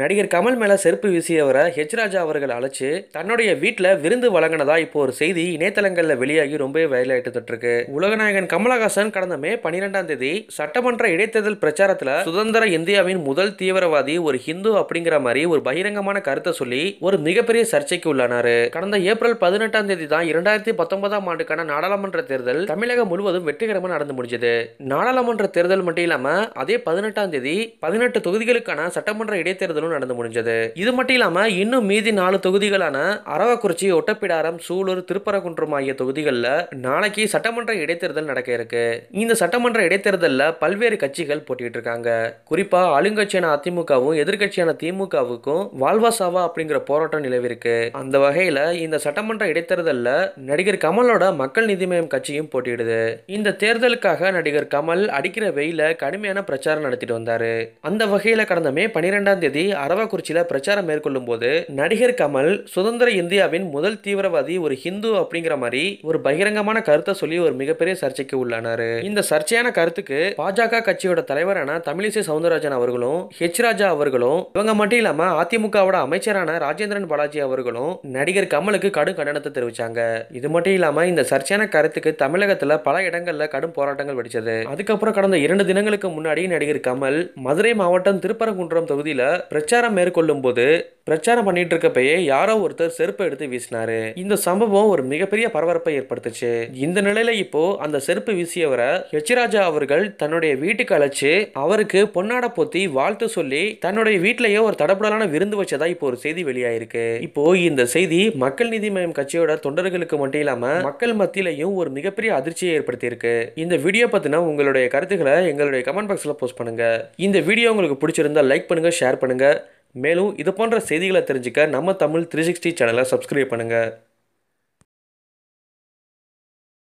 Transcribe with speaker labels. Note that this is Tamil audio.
Speaker 1: நடிகர் கமல் மேலே செருப்பு வீசியவரை ஹெச் ராஜா அவர்கள் அழைச்சி தன்னுடைய வீட்டில் விருந்து வழங்கினதா இப்போ ஒரு செய்தி இணையதளங்களில் வெளியாகி ரொம்பவே வயலாயிட்டு இருக்கு உலகநாயகன் கமலஹாசன் கடந்த மே பன்னிரெண்டாம் தேதி சட்டமன்ற இடைத்தேர்தல் பிரச்சாரத்தில் சுதந்திர இந்தியாவின் முதல் தீவிரவாதி ஒரு ஹிந்து அப்படிங்கிற மாதிரி ஒரு பகிரங்கமான கருத்தை சொல்லி ஒரு மிகப்பெரிய சர்ச்சைக்கு உள்ளானாரு கடந்த ஏப்ரல் பதினெட்டாம் தேதி தான் இரண்டாயிரத்தி பத்தொன்பதாம் ஆண்டுக்கான நாடாளுமன்ற தேர்தல் தமிழகம் முழுவதும் வெற்றிகரமாக நடந்து முடிஞ்சது நாடாளுமன்ற தேர்தல் மட்டும் இல்லாமல் அதே பதினெட்டாம் தேதி பதினெட்டு தொகுதிகளுக்கான சட்டமன்ற இடைத்தேர்தலும் தேர்தலும் நடந்து முடிஞ்சது இது மட்டும் இல்லாமல் இன்னும் மீதி நாலு தொகுதிகளான அரவக்குறிச்சி ஒட்டப்பிடாரம் சூலூர் திருப்பரங்குன்றம் ஆகிய தொகுதிகளில் நாளைக்கு சட்டமன்ற இடைத்தேர்தல் நடக்க இருக்கு இந்த சட்டமன்ற இடைத்தேர்தலில் பல்வேறு கட்சிகள் போட்டிட்டு இருக்காங்க குறிப்பா ஆளுங்கட்சியான அதிமுகவும் எதிர்கட்சியான திமுகவுக்கும் சாவா அப்படிங்கிற போராட்டம் நிலவிருக்கு அந்த வகையில இந்த சட்டமன்ற இடைத்தேர்தலில் நடிகர் கமலோட மக்கள் நிதிமயம் கட்சியும் போட்டியிடுது இந்த தேர்தலுக்காக நடிகர் கமல் அடிக்கிற வெயில கடுமையான பிரச்சாரம் நடத்திட்டு வந்தாரு அந்த வகையில கடந்த மே பனிரெண்டாம் தேதி அரவக்குறிச்சியில் பிரச்சாரம் மேற்கொள்ளும் போது நடிகர் கமல் சுதந்திர இந்தியாவின் முதல் தீவிரவாதி ஒரு ஹிந்து அப்படிங்கிற மாதிரி ஒரு பகிரங்கமான கருத்தை சொல்லி ஒரு மிகப்பெரிய சர்ச்சைக்கு உள்ளானார் இந்த சர்ச்சையான கருத்துக்கு பாஜக கட்சியோட தலைவரான தமிழிசை சவுந்தரராஜன் அவர்களும் ஹெச் ராஜா அவர்களும் இவங்க மட்டும் இல்லாம அதிமுகவோட அமைச்சரான ராஜேந்திரன் பாலாஜி அவர்களும் நடிகர் கமலுக்கு கடும் கண்டனத்தை தெரிவிச்சாங்க இது மட்டும் இல்லாம இந்த சர்ச்சையான கருத்துக்கு தமிழகத்துல பல இடங்கள்ல கடும் போராட்டங்கள் வெடிச்சது அதுக்கப்புறம் கடந்த இரண்டு தினங்களுக்கு முன்னாடி நடிகர் கமல் மதுரை மாவட்டம் திருப்பரங்குன்றம் தொகுதியில பிரச்சாரம் மேற்கொள்ளும்போது பிரச்சாரம் பண்ணிட்டு இருக்கப்பயே யாரோ ஒருத்தர் செருப்பை எடுத்து வீசினாரு இந்த சம்பவம் ஒரு மிகப்பெரிய பரபரப்பை ஏற்படுத்துச்சு இந்த நிலையில இப்போ அந்த செருப்பு வீசியவரை ஹெச்ராஜா அவர்கள் தன்னுடைய வீட்டுக்கு அழைச்சு அவருக்கு பொன்னாட போத்தி வாழ்த்து சொல்லி தன்னுடைய வீட்டிலேயே ஒரு தடப்படலான விருந்து வச்சதா இப்போ ஒரு செய்தி வெளியாயிருக்கு இப்போ இந்த செய்தி மக்கள் நீதி மய்யம் கட்சியோட தொண்டர்களுக்கு மட்டும் இல்லாம மக்கள் மத்தியிலையும் ஒரு மிகப்பெரிய அதிர்ச்சியை ஏற்படுத்தியிருக்கு இந்த வீடியோ பத்தின உங்களுடைய கருத்துக்களை எங்களுடைய கமெண்ட் பாக்ஸ்ல போஸ்ட் பண்ணுங்க இந்த வீடியோ உங்களுக்கு பிடிச்சிருந்தா லைக் பண்ணுங்க ஷேர் பண்ணுங்க மேலும் இது போன்ற செய்திகளை தெரிஞ்சுக்க நம்ம தமிழ் த்ரீ சிக்ஸ்டி சேனலை சப்ஸ்கிரைப் பண்ணுங்கள்